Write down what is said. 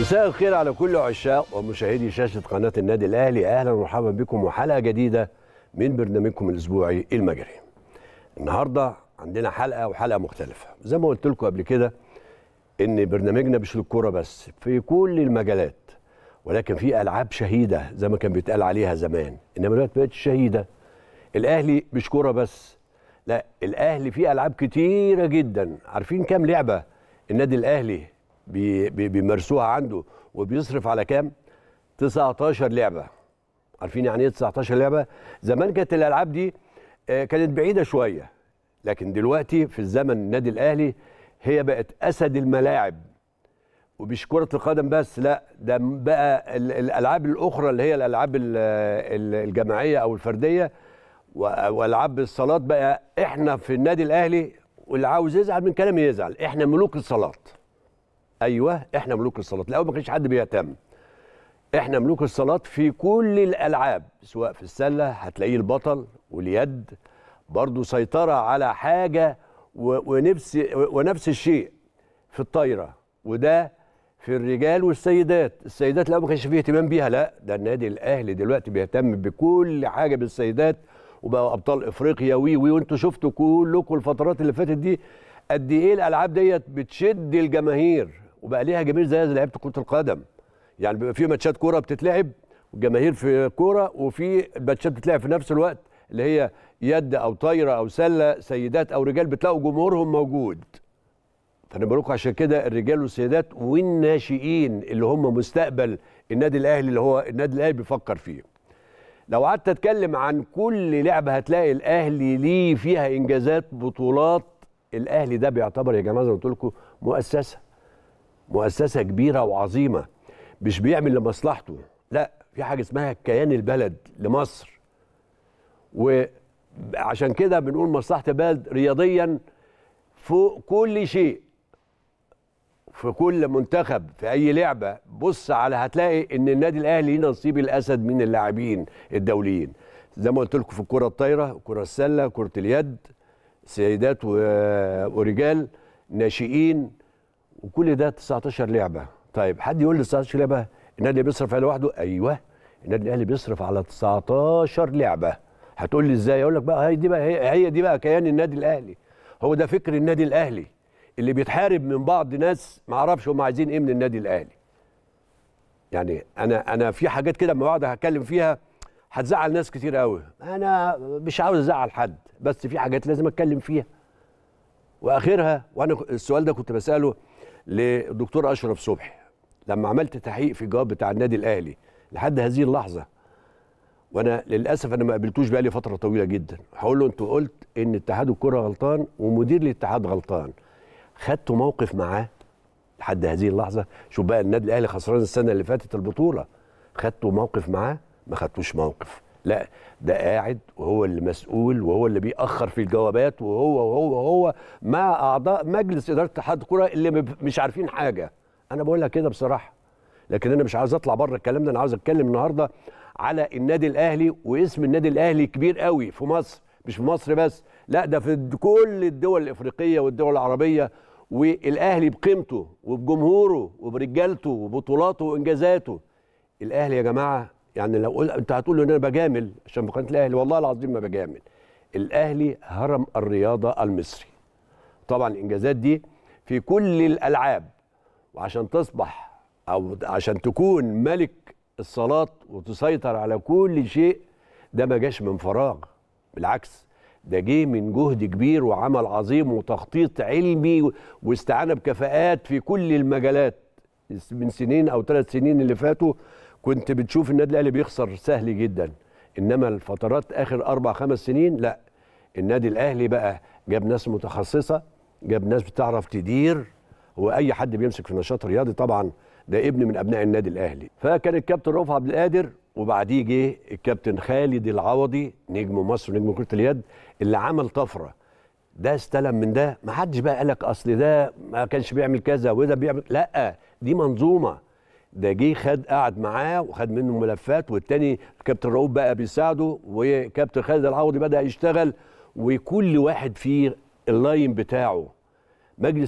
مساء الخير على كل عشاق ومشاهدي شاشة قناة النادي الأهلي أهلا ومرحبا بكم وحلقة جديدة من برنامجكم الأسبوعي المجري النهاردة عندنا حلقة وحلقة مختلفة زي ما قلت لكم قبل كده إن برنامجنا مش للكوره بس في كل المجالات ولكن في ألعاب شهيدة زي ما كان بيتقال عليها زمان إنما دلوقتي بقت شهيدة الأهلي مش كرة بس لا الأهلي فيه ألعاب كتيرة جدا عارفين كام لعبة النادي الأهلي بيمارسوها عنده وبيصرف على كام 19 لعبه عارفين يعني ايه 19 لعبه زمان كانت الالعاب دي آه، كانت بعيده شويه لكن دلوقتي في الزمن النادي الاهلي هي بقت اسد الملاعب ومش كرة القدم بس لا ده بقى الألعاب الأخرى اللي هي الألعاب الجماعية أو الفردية وألعاب الصالات بقى إحنا في النادي الأهلي واللي عاوز يزعل من كلامي يزعل إحنا ملوك الصالات ايوه احنا ملوك الصالات الاول ما كانش حد بيهتم احنا ملوك الصالات في كل الالعاب سواء في السله هتلاقيه البطل واليد برضه سيطره على حاجه ونفس ونفس الشيء في الطايره وده في الرجال والسيدات السيدات لا ما كانش فيه اهتمام بيها لا ده النادي الاهلي دلوقتي بيهتم بكل حاجه بالسيدات وبقوا ابطال افريقيا وي وي وانتوا شفتوا كلكم الفترات اللي فاتت دي قد ايه الالعاب ديت بتشد الجماهير وبقى ليها جميل زي لعيبه كره القدم يعني بيبقى في ماتشات كوره بتتلعب وجماهير في كوره وفي ماتشات بتتلعب في نفس الوقت اللي هي يد او طايره او سله سيدات او رجال بتلاقوا جمهورهم موجود فانا بقول لكم عشان كده الرجال والسيدات والناشئين اللي هم مستقبل النادي الاهلي اللي هو النادي الاهلي بيفكر فيه لو قعدت اتكلم عن كل لعبه هتلاقي الاهلي ليه فيها انجازات بطولات الاهلي ده بيعتبر يا جماعه زي ما قلت لكم مؤسسه مؤسسه كبيره وعظيمه مش بيعمل لمصلحته لا في حاجه اسمها كيان البلد لمصر وعشان كده بنقول مصلحه البلد رياضيا فوق كل شيء في كل منتخب في اي لعبه بص على هتلاقي ان النادي الاهلي نصيب الاسد من اللاعبين الدوليين زي ما قلت لكم في الكره الطايره كره السله كره اليد سيدات ورجال ناشئين وكل ده 19 لعبه طيب حد يقول لي 19 لعبه النادي بيصرف على لوحده ايوه النادي الاهلي بيصرف على 19 لعبه هتقول لي ازاي اقول لك بقى هي دي بقى هي, هي دي بقى كيان النادي الاهلي هو ده فكر النادي الاهلي اللي بيتحارب من بعض ناس ما اعرفش هم عايزين ايه من النادي الاهلي يعني انا انا في حاجات كده لما اقعد هتكلم فيها هتزعل ناس كتير قوي انا مش عاوز ازعل حد بس في حاجات لازم اتكلم فيها واخرها وانا السؤال ده كنت بساله للدكتور اشرف صبحي لما عملت تحقيق في الجواب بتاع النادي الاهلي لحد هذه اللحظه وانا للاسف انا ما قابلتوش بقالي فتره طويله جدا هقول له انت قلت ان اتحاد الكره غلطان ومدير الاتحاد غلطان خدتوا موقف معاه لحد هذه اللحظه شوف بقى النادي الاهلي خسران السنه اللي فاتت البطوله خدتوا موقف معاه ما خدتوش موقف لا ده قاعد وهو اللي مسؤول وهو اللي بيأخر في الجوابات وهو وهو وهو مع أعضاء مجلس إدارة اتحاد الكرة اللي مش عارفين حاجة أنا بقولها كده بصراحة لكن أنا مش عايز أطلع بره الكلام ده أنا عاوز أتكلم النهاردة على النادي الأهلي واسم النادي الأهلي كبير قوي في مصر مش في مصر بس لا ده في كل الدول الإفريقية والدول العربية والأهلي بقيمته وبجمهوره وبرجالته وبطولاته وإنجازاته الأهلي يا جماعة يعني لو قلت انت هتقول ان انا بجامل عشان في قناه الاهلي والله العظيم ما بجامل الاهلي هرم الرياضه المصري طبعا الانجازات دي في كل الالعاب وعشان تصبح او عشان تكون ملك الصالات وتسيطر على كل شيء ده ما جاش من فراغ بالعكس ده جه من جهد كبير وعمل عظيم وتخطيط علمي واستعانه بكفاءات في كل المجالات من سنين او ثلاث سنين اللي فاتوا كنت بتشوف النادي الاهلي بيخسر سهل جدا انما الفترات اخر اربع خمس سنين لا النادي الاهلي بقى جاب ناس متخصصه جاب ناس بتعرف تدير واي حد بيمسك في نشاط رياضي طبعا ده ابن من ابناء النادي الاهلي فكان الكابتن رؤوف عبد القادر وبعديه جه الكابتن خالد العوضي نجم مصر نجم كره اليد اللي عمل طفره ده استلم من ده ما حدش بقى قالك اصل ده ما كانش بيعمل كذا وده بيعمل لا دي منظومه ده جه خد قعد معاه وخد منه ملفات والتاني كابتن رؤوف بقى بيساعده وكابتن خالد العوضي بدا يشتغل وكل واحد فيه اللاين بتاعه مجلس